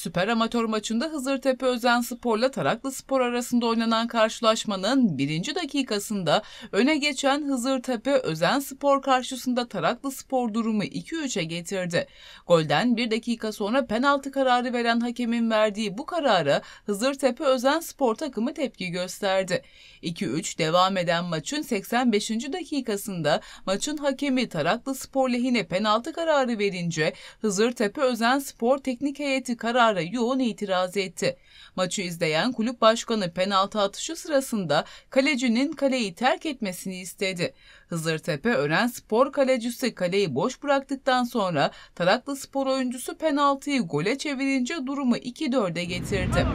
Süper amatör maçında Hızır Tepe Özen Spor'la Taraklı Spor arasında oynanan karşılaşmanın birinci dakikasında öne geçen Hızır Tepe Özen Spor karşısında Taraklı Spor durumu 2-3'e getirdi. Golden bir dakika sonra penaltı kararı veren hakemin verdiği bu karara Tepe Özen Spor takımı tepki gösterdi. 2-3 devam eden maçın 85. dakikasında maçın hakemi Taraklı Spor lehine penaltı kararı verince Hızır Tepe Özen Spor teknik heyeti kararı ısrarla yoğun itiraz etti. Maçı izleyen kulüp başkanı penaltı atışı sırasında kalecinin kaleyi terk etmesini istedi. Hızırtepe Ören Spor kalecisi kaleyi boş bıraktıktan sonra Taraklı Spor oyuncusu penaltıyı gole çevirince durumu 2-4'e getirdi.